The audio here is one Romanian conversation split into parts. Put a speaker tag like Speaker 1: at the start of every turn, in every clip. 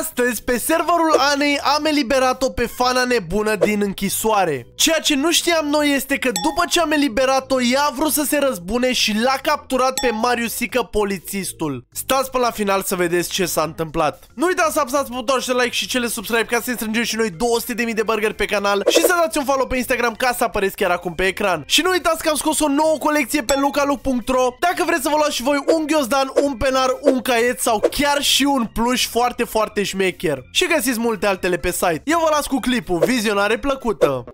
Speaker 1: Astăzi, pe serverul Anei, am eliberat-o pe fana nebună din închisoare. Ceea ce nu știam noi este că după ce am eliberat-o, ea a vrut să se răzbune și l-a capturat pe Mariusică polițistul. Stați până la final să vedeți ce s-a întâmplat. Nu uitați să apăsați butonul de like și cele subscribe ca să strângem și noi 200.000 de burgeri pe canal și să dați un follow pe Instagram ca să apăreți chiar acum pe ecran. Și nu uitați că am scos o nouă colecție pe lucaluc.ro dacă vreți să vă luați și voi un ghiozdan, un penar, un caiet sau chiar și un pluș foarte, foarte foarte șmecher. Și găsiți multe altele pe site. Eu vă las cu clipul, vizionare plăcută!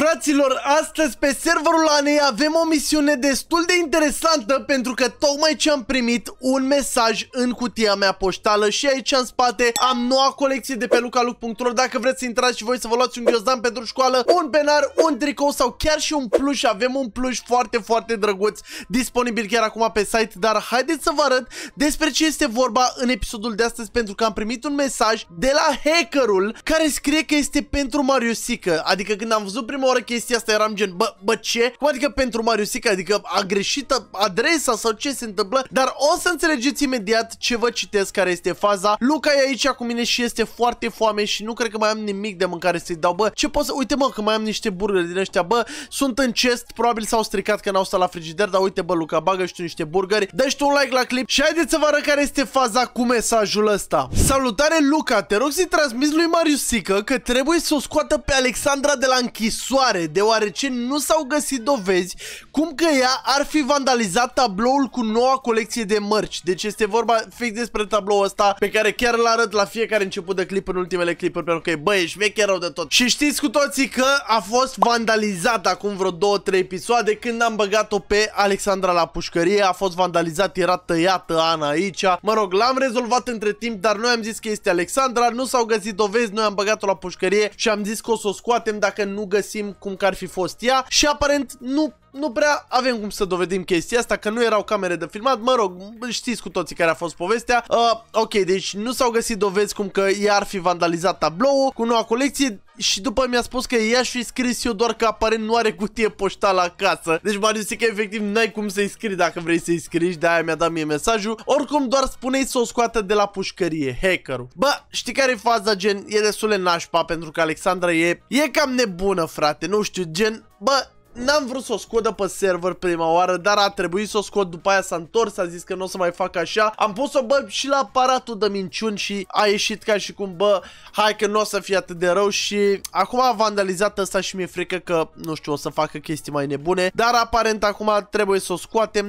Speaker 1: Fraților, astăzi pe serverul ANEI avem o misiune destul de interesantă pentru că tocmai ce am primit un mesaj în cutia mea poștală și aici în spate am noua colecție de pe lucaluc.ro Dacă vreți să intrați și voi să vă luați un ghiozdan pentru școală, un penar, un tricou sau chiar și un pluș Avem un pluș foarte, foarte drăguț disponibil chiar acum pe site Dar haideți să vă arăt despre ce este vorba în episodul de astăzi pentru că am primit un mesaj de la hackerul care scrie că este pentru Mario Sica Adică când am văzut prima prima oară chestia asta eram gen, bă, bă ce? Cum adică pentru Mariusica? Adică a greșit adresa sau ce se întâmplă? Dar o să înțelegeți imediat ce vă citesc care este faza. Luca e aici cu mine și este foarte foame și nu cred că mai am nimic de mâncare să-i dau. Bă, ce pot să... Uite mă că mai am niște burgeri din ăștia. Bă, sunt în chest, probabil s-au stricat că n-au stat la frigider, dar uite bă Luca, bagă și tu niște burgeri. Dă și tu un like la clip și haideți să vă arăt care este faza cu mesajul ăsta. Salutare Luca, te rog să-i transmis lui Mariusica că trebuie să o scoată pe Alexandra de la închisor închisoare, deoarece nu s-au găsit dovezi cum că ea ar fi vandalizat tabloul cu noua colecție de mărci. Deci este vorba fix despre tabloul ăsta pe care chiar îl arăt la fiecare început de clip în ultimele clipuri, pentru că e băi, ești rău de tot. Și știți cu toții că a fost vandalizat acum vreo 2-3 episoade când am băgat-o pe Alexandra la pușcărie, a fost vandalizat, era tăiată Ana aici. Mă rog, l-am rezolvat între timp, dar noi am zis că este Alexandra, nu s-au găsit dovezi, noi am băgat-o la pușcărie și am zis că o să o scoatem dacă nu găsim știm cum că ar fi fost ea și aparent nu nu prea avem cum să dovedim chestia asta, că nu erau camere de filmat, mă rog, știți cu toții care a fost povestea. Uh, ok, deci nu s-au găsit dovezi cum că ea ar fi vandalizat tabloul cu noua colecție, și după mi-a spus că ea și scris eu doar că aparent nu are cutie poștală acasă. Deci m-a zis că efectiv n-ai cum să-i scrii dacă vrei să-i scrii de-aia mi-a dat mie mesajul. Oricum doar spunei să o scoată de la pușcărie, hackerul. Bă, știi care e faza, gen? E destul de nașpa pentru că Alexandra e... E cam nebună, frate, nu știu, gen... Bă, N-am vrut să o scotă pe server prima oară, dar a trebuit să o scot, după aia s-a întors, a zis că nu o să mai fac așa. Am pus-o, bă, și la aparatul de minciuni și a ieșit ca și cum, bă, hai că nu o să fie atât de rău și acum a vandalizat asta și mi-e frică că, nu știu, o să facă chestii mai nebune, dar aparent acum trebuie să o scoatem.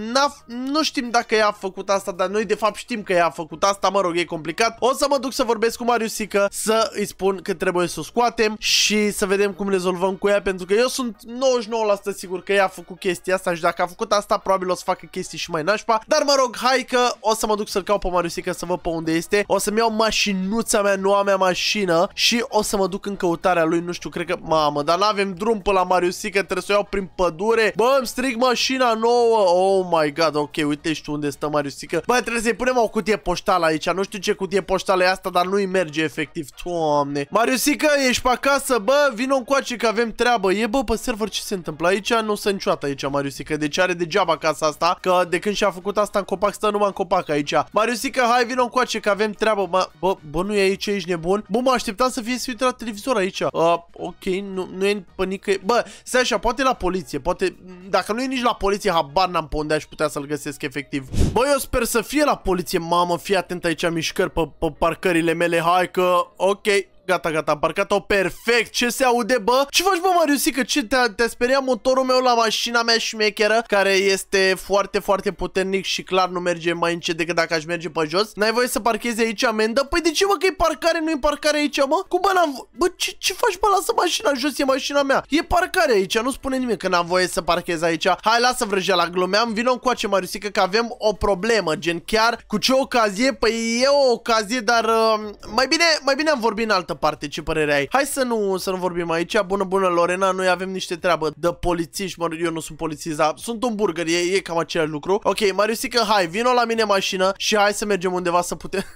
Speaker 1: nu știm dacă ea a făcut asta, dar noi de fapt știm că ea a făcut asta, mă rog, e complicat. O să mă duc să vorbesc cu Marius să îi spun că trebuie să o scoatem și să vedem cum rezolvăm cu ea, pentru că eu sunt 99% sigur că ea a făcut chestia asta și dacă a făcut asta, probabil o să facă chestii și mai nașpa. Dar mă rog, hai că o să mă duc să-l caut pe Mariusica să văd pe unde este. O să-mi iau mașinuța mea, noua mea mașină și o să mă duc în căutarea lui, nu știu, cred că... Mamă, dar n-avem drum pe la Mariusica, trebuie să o iau prin pădure. Bă, îmi strig mașina nouă. Oh my god, ok, uite și tu unde stă Mariusica. Bă, trebuie să-i punem o cutie poștală aici. Nu știu ce cutie poștală e asta, dar nu-i merge efectiv. Doamne. Mariusica, ești pe acasă, bă, vino încoace că avem treabă. E, bă, pe server ce se întâmplă? întâmplă aici, nu se niciodată aici Mariusica, deci are degeaba casa asta, că de când și-a făcut asta în copac, stă numai în copac aici. Mariusica, hai vino încoace că avem treabă, mă, bă, bă, nu e aici, ești nebun? Bă, mă așteptam să fie suit la televizor aici. Uh, ok, nu, nu e panică, bă, stai așa, poate la poliție, poate, dacă nu e nici la poliție, habar n-am pe unde aș putea să-l găsesc efectiv. Bă, eu sper să fie la poliție, mamă, fii atent aici, mișcări pe, pe parcările mele, hai că, ok, Gata, gata, am parcat-o perfect. Ce se aude, bă? Ce faci, bă, Mariusica? Ce te-a te speriat motorul meu la mașina mea șmecheră, care este foarte, foarte puternic și clar nu merge mai încet decât dacă aș merge pe jos? N-ai voie să parchezi aici amendă? Păi de ce, mă, că e parcare, nu e parcare aici, mă? Cum, bă, n-am... Bă, ce, ce faci, bă? Lasă mașina jos, e mașina mea. E parcare aici, nu spune nimeni că n-am voie să parchez aici. Hai, lasă vrăjeala, glumeam. Vino ace, Mariusica, că avem o problemă, gen chiar cu ce ocazie? Păi e o ocazie, dar uh, mai bine, mai bine am vorbit în altă parte, ce părere ai? Hai să nu, să nu vorbim aici, bună, bună, Lorena, noi avem niște treabă de polițiști, mă, eu nu sunt polițist, dar sunt un burger, e, e cam același lucru. Ok, Mariusica, hai, vino la mine mașină și hai să mergem undeva să putem...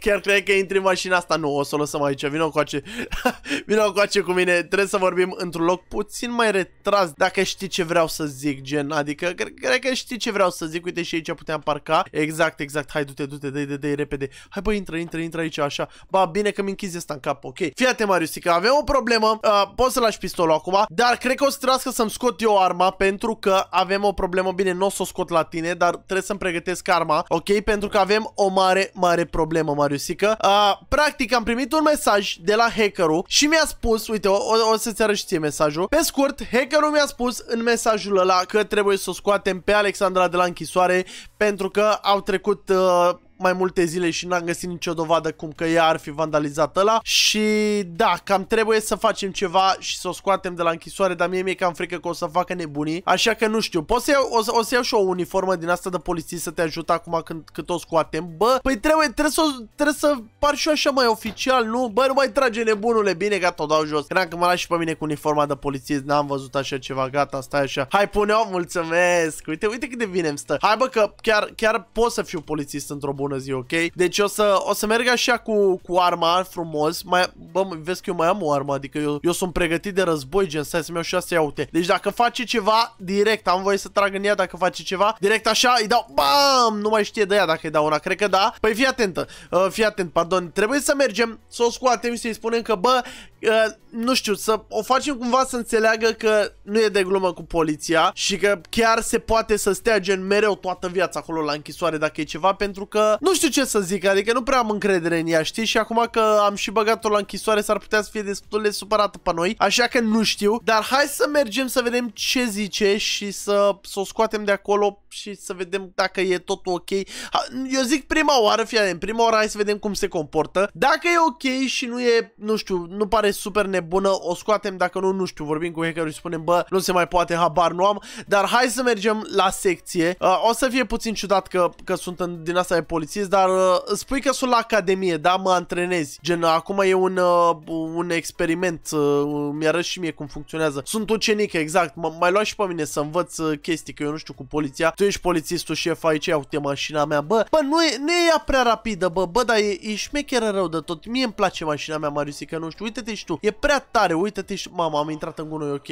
Speaker 1: Chiar cred că intri în mașina asta, nu, o să o lăsăm aici, vino cu ace... vino cu ace cu mine, trebuie să vorbim într-un loc puțin mai retras, dacă știi ce vreau să zic, gen, adică, cred, cred că știi ce vreau să zic, uite și aici puteam parca, exact, exact, hai, du-te, du-te, dă-i, dă-i repede, hai, bă, intră, intră, intră aici, așa, ba, bine că mi închizi asta în cap, ok? Fii atent, că avem o problemă, uh, poți să lași pistolul acum, dar cred că o să trească să-mi scot eu arma pentru că avem o problemă, bine, nu o să o scot la tine, dar trebuie să-mi pregătesc arma, ok? Pentru că avem o mare, mare problemă, Mariusica. Uh, practic, am primit un mesaj de la hackerul și mi-a spus, uite, o, o, o să-ți arăt și ție mesajul. Pe scurt, hackerul mi-a spus în mesajul ăla că trebuie să o scoatem pe Alexandra de la închisoare pentru că au trecut... Uh, mai multe zile și n-am găsit nicio dovadă cum că ea ar fi vandalizat ăla și da, cam trebuie să facem ceva și să o scoatem de la închisoare, dar mie mi-e cam frică că o să facă nebunii, așa că nu știu, pot să iau, o, o să iau și o uniformă din asta de polițist să te ajut acum când, când o scoatem, bă, păi trebuie, trebuie să, trebuie să par și așa mai oficial, nu? Bă, nu mai trage nebunule, bine, gata, o dau jos, cream că mă las și pe mine cu uniforma de polițist, n-am văzut așa ceva, gata, stai așa, hai pune-o, mulțumesc, uite, uite cât de bine stă, hai bă că chiar, chiar pot să fiu polițist într-o bună bună zi, ok? Deci o să, o să merg așa cu, cu arma frumos. Mai, bă, vezi că eu mai am o armă, adică eu, eu sunt pregătit de război, gen, stai să-mi iau 6 aute. Deci dacă face ceva, direct, am voie să trag în ea dacă face ceva, direct așa, îi dau, bam, nu mai știe de ea dacă îi dau una, cred că da. Păi fii atentă, uh, fii atent, pardon, trebuie să mergem, să o scoatem și să-i spunem că, bă, Uh, nu știu, să o facem cumva să înțeleagă că nu e de glumă cu poliția și că chiar se poate să stea gen mereu toată viața acolo la închisoare dacă e ceva, pentru că nu știu ce să zic, adică nu prea am încredere în ea, știi? Și acum că am și băgat-o la închisoare s-ar putea să fie destul de supărată pe noi, așa că nu știu, dar hai să mergem să vedem ce zice și să, să o scoatem de acolo și să vedem dacă e tot ok. Eu zic prima oară, fie în prima oară hai să vedem cum se comportă. Dacă e ok și nu e, nu știu, nu pare pare super nebună, o scoatem, dacă nu, nu știu, vorbim cu hackerul și spunem, bă, nu se mai poate, habar nu am, dar hai să mergem la secție. Uh, o să fie puțin ciudat că, că sunt în, din asta de polițist, dar uh, spui că sunt la academie, da, mă antrenezi, gen, acum e un, uh, un experiment, uh, mi-arăt și mie cum funcționează. Sunt ucenic, exact, m mai lua și pe mine să învăț uh, chestii, că eu nu știu, cu poliția, tu ești polițistul șef aici, iau te mașina mea, bă, bă, nu e, nu e ea prea rapidă, bă, bă, dar e, e șmecheră rău de tot, mie îmi place mașina mea, Marius, că nu știu, uite-te ești tu. E prea tare, uite-te și... Mama, am intrat în gunoi, ok.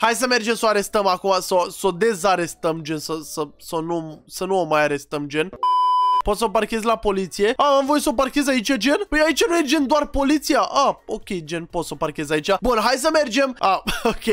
Speaker 1: Hai să mergem să o arestăm acum, să o, să o dezarestăm, gen, să, să, să, nu, să nu o mai arestăm, gen. Poți să o parchezi la poliție? A, am voie să o parchezi aici, gen? Păi aici nu e gen doar poliția. A, ok, gen, poți să o parchezi aici. Bun, hai să mergem. A, ok.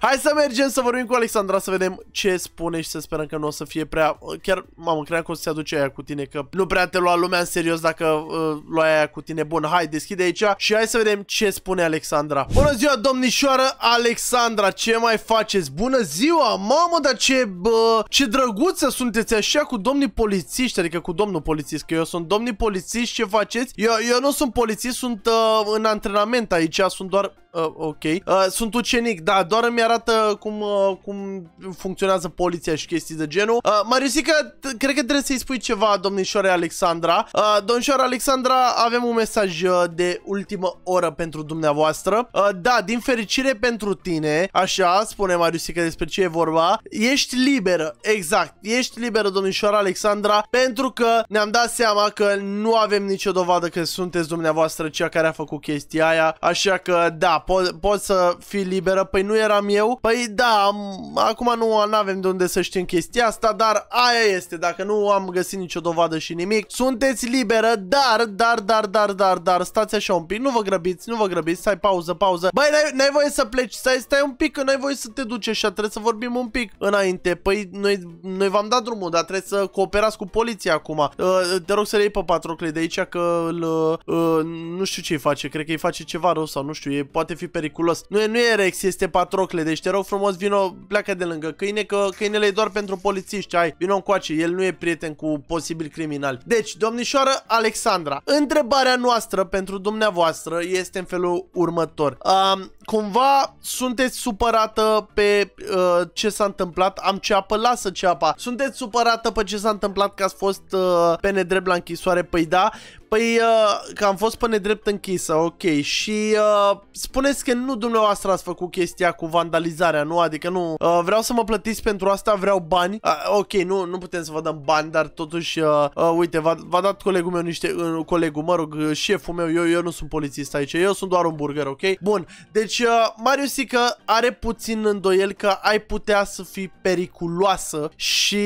Speaker 1: Hai să mergem să vorbim cu Alexandra, să vedem ce spune și să sperăm că nu o să fie prea... Chiar, mamă, cream că o să se aduce aia cu tine, că nu prea te lua lumea în serios dacă uh, lua aia cu tine. Bun, hai, deschide aici și hai să vedem ce spune Alexandra. Bună ziua, domnișoară Alexandra, ce mai faceți? Bună ziua, mamă, dar ce, bă, ce drăguță sunteți așa cu domnii polițiști, adică cu domnul polițist, că eu sunt domnii polițiști, ce faceți? Eu, eu nu sunt polițist, sunt uh, în antrenament aici, sunt doar uh, ok. Uh, sunt ucenic, da, doar mi arată cum, uh, cum funcționează poliția și chestii de genul. Uh, Mariusica, cred că trebuie să-i spui ceva domnișoare Alexandra. Uh, domnișoare Alexandra, avem un mesaj uh, de ultimă oră pentru dumneavoastră. Uh, da, din fericire pentru tine, așa spune Mariusica despre ce e vorba, ești liberă, exact, ești liberă domnișoara Alexandra, pentru că ne-am dat seama că nu avem nicio dovadă că sunteți dumneavoastră cea care a făcut chestia aia, așa că da, po- poți să fii liberă, păi nu eram eu, păi da, am, acum nu avem de unde să știm chestia asta, dar aia este, dacă nu am găsit nicio dovadă și nimic, sunteți liberă, dar, dar, dar, dar, dar, dar, stați așa un pic, nu vă grăbiți, nu vă grăbiți, stai pauză, pauză, băi, n-ai voie să pleci, stai, stai un pic, că n-ai voie să te duci așa, trebuie să vorbim un pic înainte, păi noi, noi v-am dat drumul, dar trebuie să cooperați cu poliția acum, uh, te rog să le iei pe Patrocle de aici, că uh, uh, nu știu ce-i face, cred că îi face ceva rău sau nu știu, e poate poate fi periculos. Nu e, nu e Rex, este Patrocle, deci te rog frumos, vino, pleacă de lângă câine, că câinele e doar pentru polițiști, ai, vino încoace, el nu e prieten cu posibil criminal. Deci, domnișoară Alexandra, întrebarea noastră pentru dumneavoastră este în felul următor. Um, cumva sunteți supărată pe uh, ce s-a întâmplat. Am ceapă, lasă ceapa. Sunteți supărată pe ce s-a întâmplat că ați fost uh, pe nedrept la închisoare? Păi da. Păi uh, că am fost pe nedrept închisă, ok. Și uh, spuneți că nu dumneavoastră ați făcut chestia cu vandalizarea, nu? Adică nu, uh, vreau să mă plătiți pentru asta, vreau bani. Uh, ok, nu, nu putem să vă dăm bani, dar totuși, uh, uh, uite, v-a, dat colegul meu niște, uh, colegul, mă rog, uh, șeful meu, eu, eu nu sunt polițist aici, eu sunt doar un burger, ok? Bun, deci deci, uh, Mariusica are puțin îndoiel că ai putea să fii periculoasă și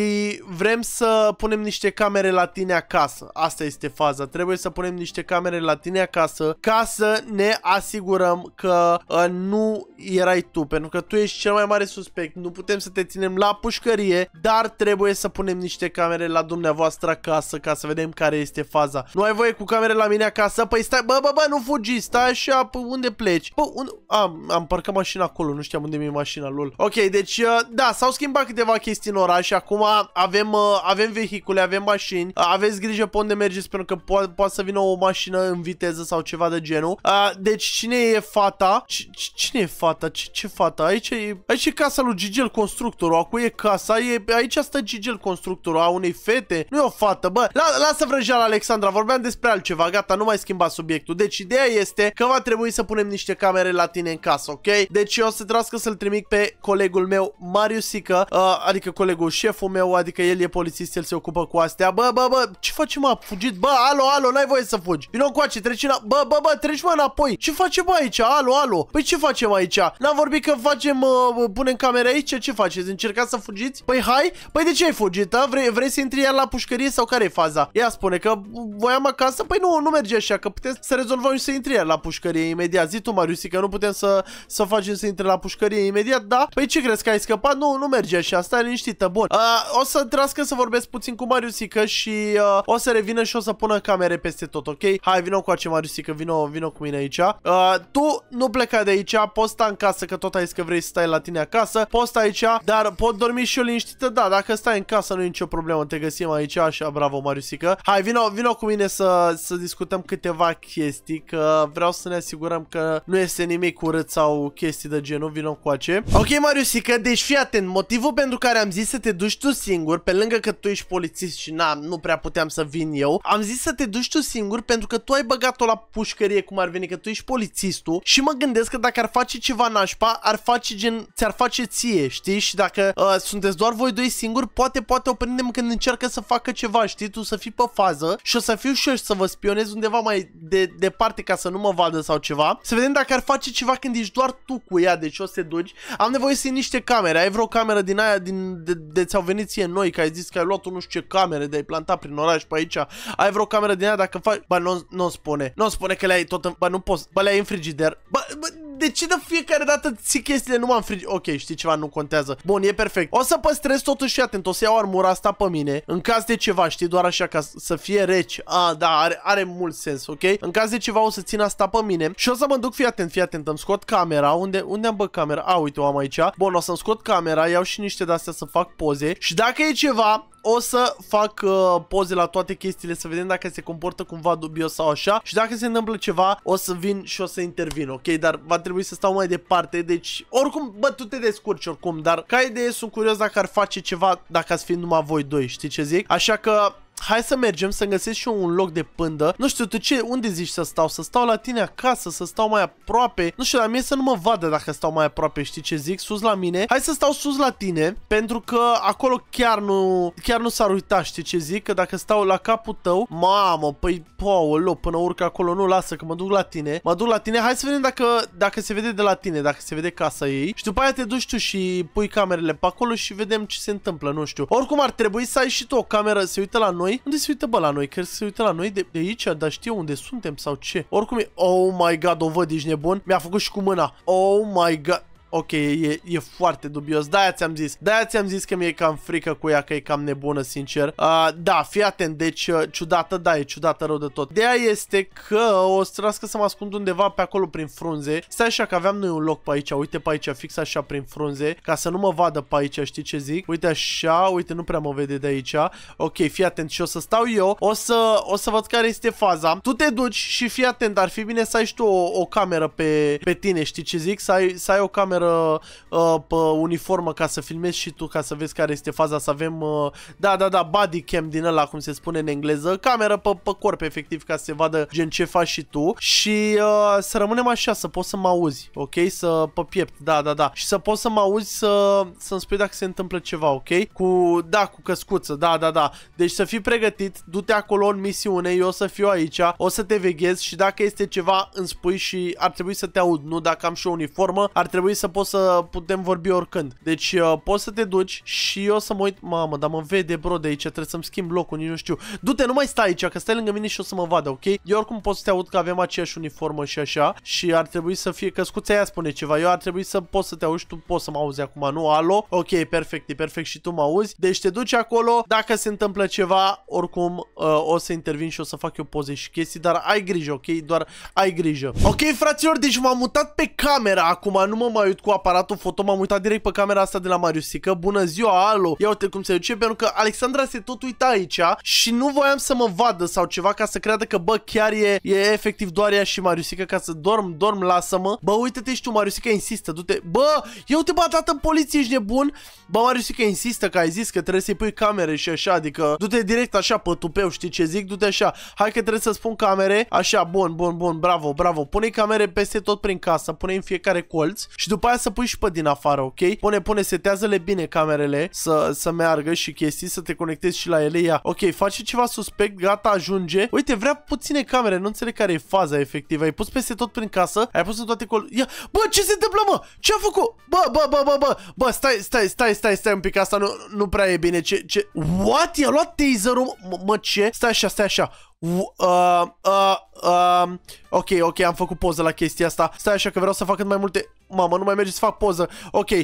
Speaker 1: vrem să punem niște camere la tine acasă. Asta este faza. Trebuie să punem niște camere la tine acasă ca să ne asigurăm că uh, nu erai tu, pentru că tu ești cel mai mare suspect. Nu putem să te ținem la pușcărie, dar trebuie să punem niște camere la dumneavoastră acasă ca să vedem care este faza. Nu ai voie cu camere la mine acasă? Păi stai, bă, bă, bă, nu fugi, stai așa, pă, unde pleci? Bă, un am, am parcat mașina acolo, nu știam unde mi-e mașina lol. Ok, deci uh, da, s-au schimbat câteva chestii în oraș, acum avem, uh, avem vehicule, avem mașini, uh, aveți grijă pe unde mergeți pentru că poate să vină o mașină în viteză sau ceva de genul. Deci cine e fata? C cine e fata? Ce, ce fata? Aici e, aici e casa lui Gigel Constructorul, acum e casa, e, aici stă Gigel Constructorul, a unei fete, nu e o fată, bă, la, lasă vrăjeala Alexandra, vorbeam despre altceva, gata, nu mai schimba subiectul. Deci ideea este că va trebui să punem niște camere la tine mine în casă, ok? Deci eu o să trească să-l trimit pe colegul meu, Mariusica, uh, adică colegul șeful meu, adică el e polițist, el se ocupă cu astea. Bă, bă, bă, ce faci, mă? Fugit? Bă, alo, alo, n-ai voie să fugi. Vino cu aici, treci la. Bă, bă, bă, treci mă înapoi. Ce facem aici? Alo, alo. Păi ce facem aici? N-am vorbit că facem uh, punem camera aici? Ce faceți? Încercați să fugiți? Păi hai. Păi de ce ai fugit? A? Vrei, vrei să intri iar la pușcărie sau care e faza? Ea spune că voiam acasă. Păi nu, nu merge așa, că putem să rezolvăm și să intri iar la pușcărie imediat. Zi tu, Mariusi, că nu putem să, să facem să intre la pușcărie imediat, da? Păi ce crezi că ai scăpat? Nu, nu merge așa, stai liniștită, bun. Uh, o să trească să vorbesc puțin cu Mariusica și uh, o să revină și o să pună camere peste tot, ok? Hai, vino cu acea Mariusica, vino, vino cu mine aici. Uh, tu nu pleca de aici, poți sta în casă, că tot ai zis că vrei să stai la tine acasă, poți sta aici, dar pot dormi și eu liniștită, da, dacă stai în casă nu e nicio problemă, te găsim aici, așa, bravo Mariusica. Hai, vino, vino cu mine să, să discutăm câteva chestii, că vreau să ne asigurăm că nu este nimic curăț sau chestii de genul, vină cu ace. Ok, Mariusica, deci fii atent, motivul pentru care am zis să te duci tu singur, pe lângă că tu ești polițist și na, nu prea puteam să vin eu, am zis să te duci tu singur pentru că tu ai băgat-o la pușcărie cum ar veni, că tu ești polițistul și mă gândesc că dacă ar face ceva nașpa, ar face gen, ți-ar face ție, știi? Și dacă uh, sunteți doar voi doi singuri, poate, poate o prindem când încearcă să facă ceva, știi? Tu să fii pe fază și o să fiu și eu să vă spionez undeva mai de, departe ca să nu mă vadă sau ceva. Să vedem dacă ar face ceva doar când ești doar tu cu ea, deci o să te duci. Am nevoie să iei niște camere, ai vreo cameră din aia din, de, de ți-au venit ție noi, că ai zis că ai luat o nu știu ce camere de ai plantat prin oraș pe aici. Ai vreo cameră din aia dacă faci... Ba, nu, nu spune. Nu spune că le-ai tot în... Ba, nu poți. Ba, le-ai în frigider. Bă, bă, de ce de fiecare dată ții chestiile numai în frigid? Ok, știi ceva, nu contează. Bun, e perfect. O să păstrez totuși și atent, o să iau armura asta pe mine. În caz de ceva, știi, doar așa ca să fie rece. A, ah, da, are, are mult sens, ok? În caz de ceva o să țin asta pe mine și o să mă duc, fii atent, fii atent, îmi scot camera. Unde, unde am bă camera? A, uite, o am aici. Bun, o să-mi scot camera, iau și niște de-astea să fac poze și dacă e ceva, o să fac uh, poze la toate chestiile să vedem dacă se comportă cumva dubios sau așa și dacă se întâmplă ceva o să vin și o să intervin, ok? Dar va trebui să stau mai departe, deci oricum, bă, tu te descurci oricum, dar ca idee sunt curios dacă ar face ceva dacă ați fi numai voi doi, știi ce zic? Așa că Hai să mergem să găsesc și eu un loc de pândă. Nu știu, tu ce, unde zici să stau? Să stau la tine acasă, să stau mai aproape. Nu știu, la mie să nu mă vadă dacă stau mai aproape, știi ce zic? Sus la mine. Hai să stau sus la tine, pentru că acolo chiar nu chiar nu s-ar uita, știi ce zic? Că dacă stau la capul tău, mamă, păi, paolo, până urc acolo, nu lasă că mă duc la tine. Mă duc la tine. Hai să vedem dacă dacă se vede de la tine, dacă se vede casa ei. Și după aia te duci tu și pui camerele pe acolo și vedem ce se întâmplă, nu știu. Oricum ar trebui să ai și tu o cameră, se uită la noi noi? Unde se uită bă la noi? Că se uită la noi de, de aici, dar știu unde suntem sau ce? Oricum e... Oh my god, o văd, ești nebun? Mi-a făcut și cu mâna. Oh my god. Ok, e, e foarte dubios. Da, ți-am zis. Da, ți-am zis că mi-e cam frică cu ea, că e cam nebună, sincer. Uh, da, fii atent, deci uh, ciudată, da, e ciudată rău de tot. Ideea este că o să că să mă ascund undeva pe acolo prin frunze. Stai așa că aveam noi un loc pe aici, uite pe aici, fix așa prin frunze, ca să nu mă vadă pe aici, știi ce zic? Uite așa, uite, nu prea mă vede de aici. Ok, fii atent și o să stau eu, o să, o să văd care este faza. Tu te duci și fii atent, ar fi bine să ai și tu o, o cameră pe, pe tine, știi ce zic? Să ai, să ai o cameră cameră uh, pe uniformă ca să filmezi și tu, ca să vezi care este faza, să avem, uh, da, da, da, body cam din ăla, cum se spune în engleză, cameră pe, pe corp, efectiv, ca să se vadă gen ce faci și tu și uh, să rămânem așa, să poți să mă auzi, ok? Să pe piept, da, da, da. Și să poți să mă auzi să, să-mi spui dacă se întâmplă ceva, ok? Cu, da, cu căscuță, da, da, da. Deci să fii pregătit, du-te acolo în misiune, eu o să fiu aici, o să te veghez și dacă este ceva, îmi spui și ar trebui să te aud, nu? Dacă am și o uniformă, ar trebui să să poți să putem vorbi oricând. Deci uh, poți să te duci și eu să mă uit... Mamă, dar mă vede bro de aici, trebuie să-mi schimb locul, nici nu știu. Du-te, nu mai stai aici, că stai lângă mine și o să mă vadă, ok? Eu oricum pot să te aud că avem aceeași uniformă și așa și ar trebui să fie... Căscuța aia spune ceva, eu ar trebui să pot să te auzi, tu poți să mă auzi acum, nu? Alo? Ok, perfect, e perfect și tu mă auzi. Deci te duci acolo, dacă se întâmplă ceva, oricum uh, o să intervin și o să fac eu poze și chestii, dar ai grijă, ok? Doar ai grijă. Ok, fraților, deci m-am mutat pe camera acum, nu mă mai uit cu aparatul foto, m-am uitat direct pe camera asta de la Mariusica. Bună ziua, alo! Ia uite cum se duce, pentru că Alexandra se tot uita aici și nu voiam să mă vadă sau ceva ca să creadă că, bă, chiar e, e efectiv doar ea și Mariusica ca să dorm, dorm, lasă-mă. Bă, uite-te și tu, Mariusica insistă, du-te. Bă, eu te bat în poliție, ești nebun? Bă, Mariusica insistă că ai zis că trebuie să-i pui camere și așa, adică du-te direct așa pe tupeu, știi ce zic? Du-te așa. Hai că trebuie să spun camere. Așa, bun, bun, bun, bravo, bravo. Pune camere peste tot prin casă, pune în fiecare colț și după după aia să pui și pe din afară, ok? Pune, pune, setează-le bine camerele să, să meargă și chestii, să te conectezi și la ele, ia. Ok, face ceva suspect, gata, ajunge. Uite, vrea puține camere, nu înțeleg care e faza efectivă. Ai pus peste tot prin casă, ai pus în toate col... Ia, bă, ce se întâmplă, mă? Ce a făcut? Bă, bă, bă, bă, bă, bă, stai, stai, stai, stai, stai un pic, asta nu, nu prea e bine, ce, ce... What? I-a luat taser-ul? mă, ce? Stai așa, stai așa. Uh, uh, uh, ok, ok, am făcut poză la chestia asta Stai așa că vreau să fac cât mai multe Mama, nu mai merge să fac poză. Ok, uh,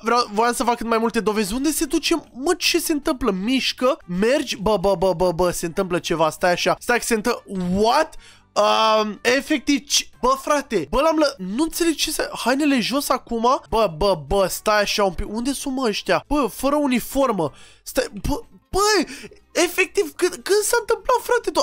Speaker 1: vreau, voiam să fac cât mai multe dovezi. Unde se duce? Mă, ce se întâmplă? Mișcă? Mergi? Bă, bă, bă, bă, bă, se întâmplă ceva. Stai așa. Stai că se întâmplă... What? Um, efectiv, bă frate, bă l-am lă... Nu înțeleg ce să... Hainele jos acum? Bă, bă, bă, stai așa un pic. Unde sunt mă ăștia? Bă, fără uniformă. Stai, bă, bă, Efectiv, când, când s-a întâmplat, frate, do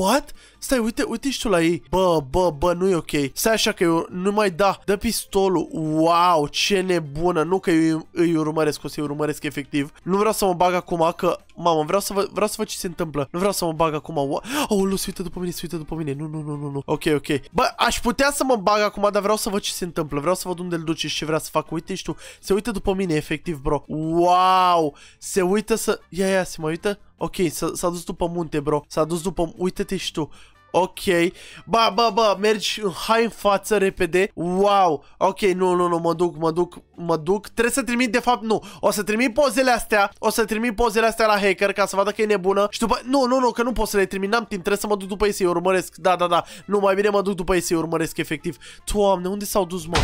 Speaker 1: What? Stai, uite, uite și tu la ei. Bă, bă, bă, nu e ok. Stai așa că eu nu mai da. Dă pistolul. Wow, ce nebună. Nu că eu îi urmăresc, o să îi urmăresc efectiv. Nu vreau să mă bag acum, că... Mamă, vreau să, vă, vreau să văd ce se întâmplă. Nu vreau să mă bag acum. Oh, lu, se uită după mine, se uită după mine. Nu, nu, nu, nu, nu. Ok, ok. Bă, aș putea să mă bag acum, dar vreau să văd ce se întâmplă. Vreau să văd unde îl duce și ce vrea să fac. Uite și tu. Se uită după mine, efectiv, bro. Wow! Se uită să... Ia, ia, se mai uită. Ok, s-a dus după munte, bro. S-a dus după... Uite-te și tu. Ok, ba, ba, ba, mergi în hai în față repede Wow, ok, nu, nu, nu, mă duc, mă duc, mă duc Trebuie să trimit, de fapt, nu O să trimit pozele astea, o să trimit pozele astea la hacker Ca să vadă că e nebună Și după, nu, nu, nu, că nu pot să le trimit, n-am timp Trebuie să mă duc după ei să-i urmăresc Da, da, da, nu, mai bine mă duc după ei să-i urmăresc, efectiv Doamne, unde s-au dus, mă?